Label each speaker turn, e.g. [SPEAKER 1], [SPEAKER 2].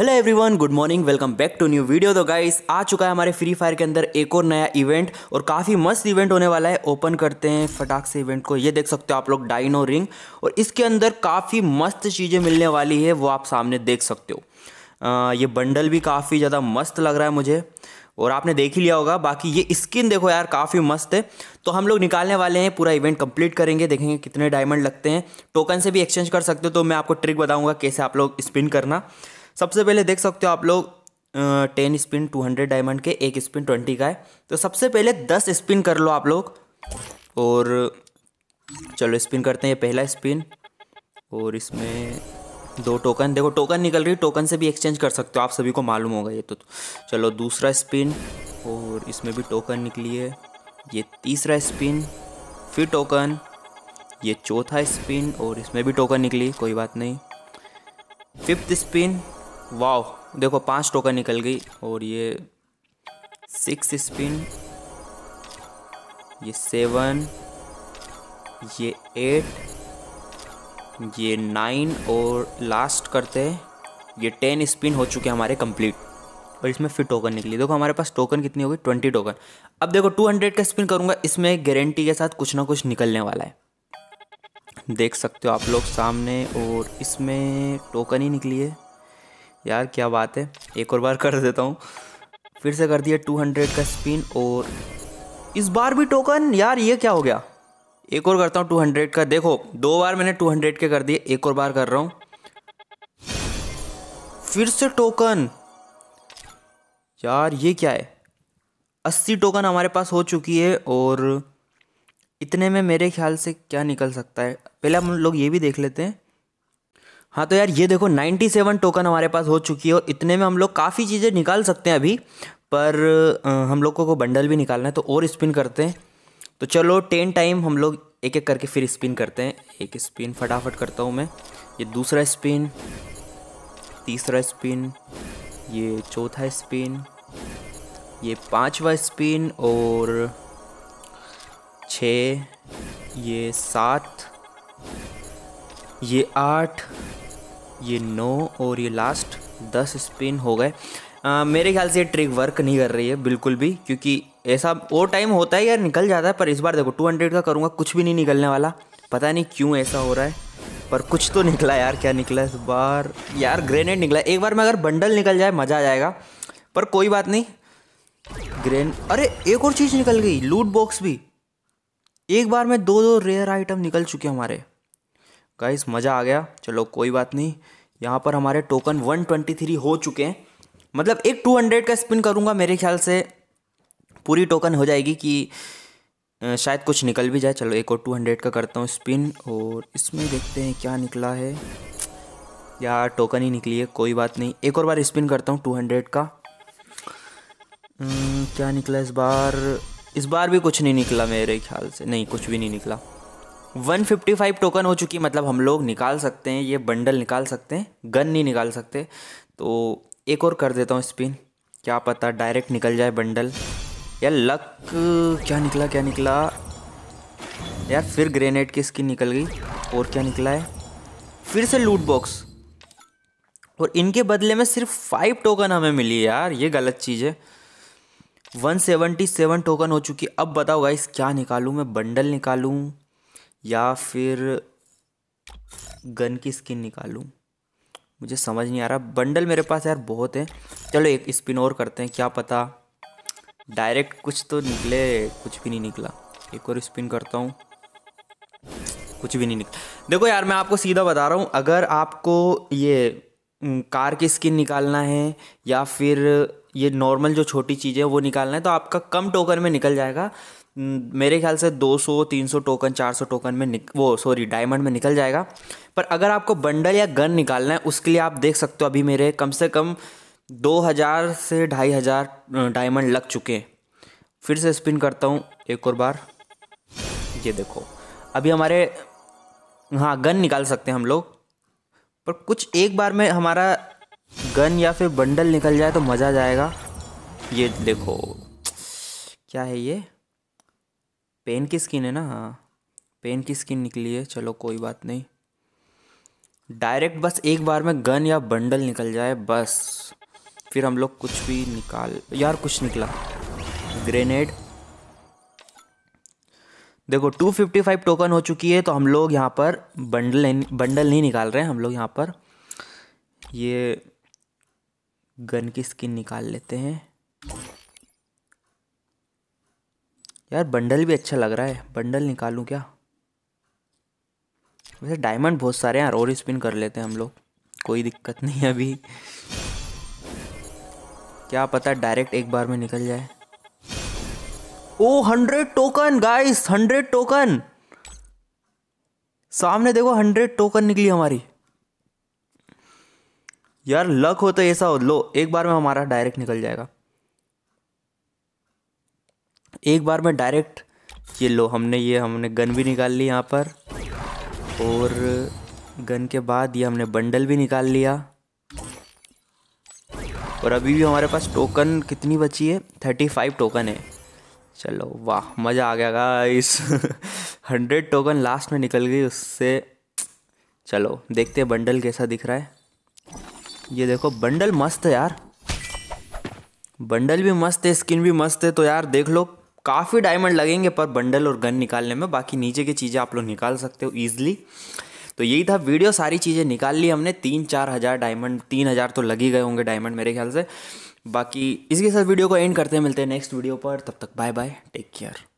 [SPEAKER 1] hello everyone good morning welcome back to new video तो guys आ चुका है हमारे फ्री फायर के अंदर एक और नया इवेंट और काफ़ी मस्त इवेंट होने वाला है ओपन करते हैं फटाक से इवेंट को ये देख सकते हो आप लोग डाइनो रिंग और इसके अंदर काफ़ी मस्त चीज़ें मिलने वाली है वो आप सामने देख सकते हो आ, ये बंडल भी काफ़ी ज़्यादा मस्त लग रहा है मुझे और आपने देख ही लिया होगा बाकी ये स्किन देखो यार काफ़ी मस्त है तो हम लोग निकालने वाले हैं पूरा इवेंट कंप्लीट करेंगे देखेंगे कितने डायमंड लगते हैं टोकन से भी एक्सचेंज कर सकते हो तो मैं आपको ट्रिक बताऊंगा कैसे आप लोग स्पिन करना सबसे पहले देख सकते हो आप लोग ten spin two hundred diamond के एक स्पिन ट्वेंटी का है तो सबसे पहले दस स्पिन कर लो आप लोग और चलो स्पिन करते हैं ये पहला स्पिन और इसमें दो टोकन देखो टोकन निकल रही टोकन से भी एक्सचेंज कर सकते हो आप सभी को मालूम होगा ये तो, तो चलो दूसरा स्पिन और इसमें भी टोकन निकली है ये तीसरा स्पिन फिर टोकन ये चौथा स्पिन और इसमें भी टोकन निकली कोई बात नहीं फिफ्थ स्पिन वाह देखो पांच टोकन निकल गई और ये सिक्स स्पिन ये सेवन ये एट ये नाइन और लास्ट करते हैं ये टेन स्पिन हो चुके हमारे कंप्लीट और इसमें फिर टोकन निकली देखो हमारे पास टोकन कितनी होगी ट्वेंटी टोकन अब देखो टू हंड्रेड का स्पिन करूँगा इसमें गारंटी के साथ कुछ ना कुछ निकलने वाला है देख सकते हो आप लोग सामने और इसमें टोकन ही निकली है यार क्या बात है एक और बार कर देता हूँ फिर से कर दिया 200 का स्पिन और इस बार भी टोकन यार ये क्या हो गया एक और करता हूँ 200 का देखो दो बार मैंने 200 के कर दिए एक और बार कर रहा हूँ फिर से टोकन यार ये क्या है अस्सी टोकन हमारे पास हो चुकी है और इतने में मेरे ख्याल से क्या निकल सकता है पहले हम लोग ये भी देख लेते हैं हाँ तो यार ये देखो 97 टोकन हमारे पास हो चुकी है और इतने में हम लोग काफ़ी चीज़ें निकाल सकते हैं अभी पर हम लोग को, को बंडल भी निकालना है तो और स्पिन करते हैं तो चलो टेन टाइम हम लोग एक एक करके फिर स्पिन करते हैं एक स्पिन फटाफट करता हूँ मैं ये दूसरा स्पिन तीसरा स्पिन ये चौथा स्पिन ये पाँचवा स्पिन और छ ये सात ये आठ ये नौ और ये लास्ट दस स्पिन हो गए आ, मेरे ख्याल से ये ट्रिक वर्क नहीं कर रही है बिल्कुल भी क्योंकि ऐसा वो टाइम होता है यार निकल जाता है पर इस बार देखो 200 का करूँगा कुछ भी नहीं निकलने वाला पता नहीं क्यों ऐसा हो रहा है पर कुछ तो निकला यार क्या निकला इस बार यार ग्रेनेड निकला एक बार में अगर बंडल निकल जाए मज़ा आ जाएगा पर कोई बात नहीं ग्रेन अरे एक और चीज़ निकल गई लूट बॉक्स भी एक बार में दो दो रेयर आइटम निकल चुके हमारे गाइस मज़ा आ गया चलो कोई बात नहीं यहाँ पर हमारे टोकन 123 हो चुके हैं मतलब एक 200 का स्पिन करूँगा मेरे ख्याल से पूरी टोकन हो जाएगी कि शायद कुछ निकल भी जाए चलो एक और हंड्रेड का करता हूँ स्पिन और इसमें देखते हैं क्या निकला है यार टोकन ही निकली है कोई बात नहीं एक और बार स्पिन करता हूँ हंड्रेड का क्या निकला इस बार इस बार भी कुछ नहीं निकला मेरे ख्याल से नहीं कुछ भी नहीं निकला 155 टोकन हो चुकी है मतलब हम लोग निकाल सकते हैं ये बंडल निकाल सकते हैं गन नहीं निकाल सकते तो एक और कर देता हूँ स्पिन क्या पता डायरेक्ट निकल जाए बंडल यार लक क्या निकला क्या निकला यार फिर ग्रेनेड की स्किन निकल गई और क्या निकला है फिर से लूट बॉक्स और इनके बदले में सिर्फ फाइव टोकन हमें मिली यार ये गलत चीज़ है 177 टोकन हो चुकी अब बताओ गाइस क्या निकालूँ मैं बंडल निकालूँ या फिर गन की स्किन निकालूँ मुझे समझ नहीं आ रहा बंडल मेरे पास यार बहुत है चलो एक स्पिन और करते हैं क्या पता डायरेक्ट कुछ तो निकले कुछ भी नहीं निकला एक और स्पिन करता हूँ कुछ भी नहीं निकला देखो यार मैं आपको सीधा बता रहा हूँ अगर आपको ये कार की स्किन निकालना है या फिर ये नॉर्मल जो छोटी चीज़ें वो निकालना है तो आपका कम टोकन में निकल जाएगा मेरे ख्याल से 200 300 टोकन 400 टोकन में निक वो सॉरी डायमंड में निकल जाएगा पर अगर आपको बंडल या गन निकालना है उसके लिए आप देख सकते हो अभी मेरे कम से कम 2000 से ढाई हज़ार डायमंड लग चुके हैं फिर से स्पिन करता हूँ एक और बार ये देखो अभी हमारे हाँ गन निकाल सकते हैं हम लोग पर कुछ एक बार में हमारा गन या फिर बंडल निकल जाए तो मज़ा जाएगा ये देखो क्या है ये पेन की स्किन है ना हाँ पेन की स्किन निकली है चलो कोई बात नहीं डायरेक्ट बस एक बार में गन या बंडल निकल जाए बस फिर हम लोग कुछ भी निकाल यार कुछ निकला ग्रेनेड देखो 255 टोकन हो चुकी है तो हम लोग यहाँ पर बंडल नहीं बंडल नहीं निकाल रहे हैं हम लोग यहाँ पर ये गन की स्किन निकाल लेते हैं यार बंडल भी अच्छा लग रहा है बंडल निकालूं क्या वैसे डायमंड बहुत सारे हैं यार और स्पिन कर लेते हैं हम लोग कोई दिक्कत नहीं है अभी क्या पता डायरेक्ट एक बार में निकल जाए oh hundred token guys hundred token सामने देखो हंड्रेड टोकन निकली हमारी यार लक हो तो ऐसा हो लो एक बार में हमारा डायरेक्ट निकल जाएगा एक बार में डायरेक्ट ये लो हमने ये हमने गन भी निकाल ली यहाँ पर और गन के बाद ये हमने बंडल भी निकाल लिया और अभी भी हमारे पास टोकन कितनी बची है थर्टी फाइव टोकन है चलो वाह मज़ा आ गया इस हंड्रेड टोकन लास्ट में निकल गई उससे चलो देखते हैं बंडल कैसा दिख रहा है ये देखो बंडल मस्त है यार बंडल भी मस्त है स्किन भी मस्त है तो यार देख लो काफ़ी डायमंड लगेंगे पर बंडल और गन निकालने में बाकी नीचे की चीज़ें आप लोग निकाल सकते हो ईजिली तो यही था वीडियो सारी चीज़ें निकाल ली हमने तीन चार हज़ार डायमंड तीन हज़ार तो लगी गए होंगे डायमंड मेरे ख्याल से बाकी इसके साथ वीडियो को एंड करते हैं मिलते हैं नेक्स्ट वीडियो पर तब तक बाय बाय टेक केयर